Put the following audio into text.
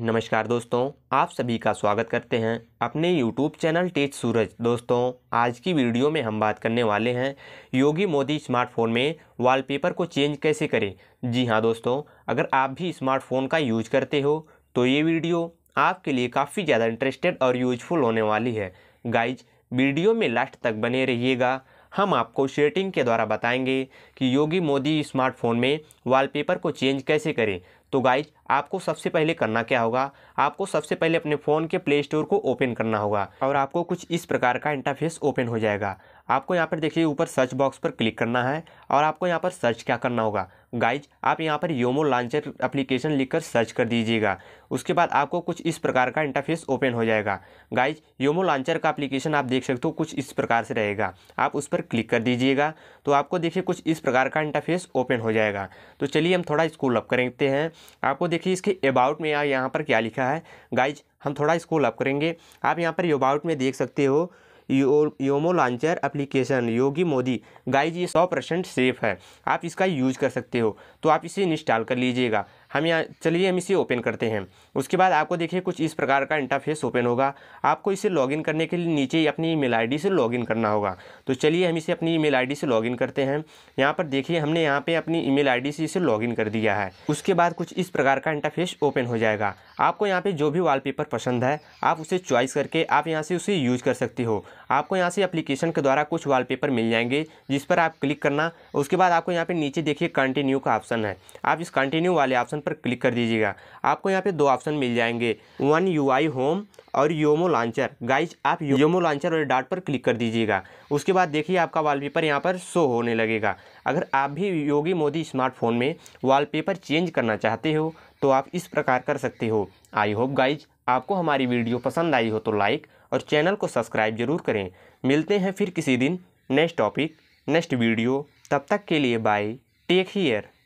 नमस्कार दोस्तों आप सभी का स्वागत करते हैं अपने यूट्यूब चैनल टेज सूरज दोस्तों आज की वीडियो में हम बात करने वाले हैं योगी मोदी स्मार्टफ़ोन में वॉलपेपर को चेंज कैसे करें जी हाँ दोस्तों अगर आप भी स्मार्टफ़ोन का यूज करते हो तो ये वीडियो आपके लिए काफ़ी ज़्यादा इंटरेस्टेड और यूजफुल होने वाली है गाइज वीडियो में लास्ट तक बने रहिएगा हम आपको शेटिंग के द्वारा बताएंगे कि योगी मोदी स्मार्टफ़ोन में वॉलपेपर को चेंज कैसे करें तो गाइज आपको सबसे पहले करना क्या होगा आपको सबसे पहले अपने फ़ोन के प्ले स्टोर को ओपन करना होगा और आपको कुछ इस प्रकार का इंटरफेस ओपन हो जाएगा आपको यहाँ पर देखिए ऊपर सर्च बॉक्स पर क्लिक करना है और आपको यहाँ पर सर्च क्या करना होगा गाइज आप यहाँ पर योमो लॉन्चर एप्लीकेशन लिखकर सर्च कर दीजिएगा उसके बाद आपको कुछ इस प्रकार का इंटरफेस ओपन हो जाएगा गाइज योमो लॉन्चर का एप्लीकेशन आप देख सकते हो कुछ इस प्रकार से रहेगा आप उस पर क्लिक कर दीजिएगा तो आपको देखिए कुछ इस प्रकार का इंटरफेस ओपन हो जाएगा तो चलिए हम थोड़ा इसको लप करते हैं आपको देखिए इसके अबाउट में यहाँ पर क्या लिखा है गाइज हम थोड़ा इसको लप करेंगे आप यहाँ पर अबाउट में देख सकते हो यो, योमो लॉन्चर एप्लीकेशन योगी मोदी गाइज ये सौ परसेंट सेफ़ है आप इसका यूज कर सकते हो तो आप इसे इंस्टॉल कर लीजिएगा हम यहाँ चलिए हम इसे ओपन करते हैं उसके बाद आपको देखिए कुछ इस प्रकार का इंटरफेस ओपन होगा आपको इसे लॉगिन करने के लिए नीचे अपनी ईमेल आईडी से लॉगिन करना होगा तो चलिए हम इसे अपनी ईमेल आईडी से लॉगिन करते हैं यहाँ पर देखिए हमने यहाँ पर अपनी ईमेल आईडी से इसे लॉगिन कर दिया है उसके बाद कुछ इस प्रकार का इंटरफेस ओपन हो जाएगा आपको यहाँ पर जो भी पेपर पसंद है आप उसे चॉइस करके आप यहाँ से उसे यूज कर सकते हो आपको यहाँ से अप्लीकेशन के द्वारा कुछ पेपर मिल जाएंगे जिस पर आप क्लिक करना उसके बाद आपको यहाँ पर नीचे देखिए कंटिन्यू का ऑप्शन है आप इस कंटिन्यू वाले ऑप्शन ऑप्शन पर क्लिक कर दीजिएगा आपको यहाँ पे दो ऑप्शन मिल जाएंगे वन यूआई होम और योमो लॉन्चर गाइज आप योमो लॉन्चर और डाट पर क्लिक कर दीजिएगा उसके बाद देखिए आपका वॉलपेपर यहाँ पर शो होने लगेगा अगर आप भी योगी मोदी स्मार्टफोन में वॉलपेपर चेंज करना चाहते हो तो आप इस प्रकार कर सकते हो आई होप गाइज आपको हमारी वीडियो पसंद आई हो तो लाइक और चैनल को सब्सक्राइब जरूर करें मिलते हैं फिर किसी दिन नेक्स्ट टॉपिक नेक्स्ट वीडियो तब तक के लिए बाय टेक हीयर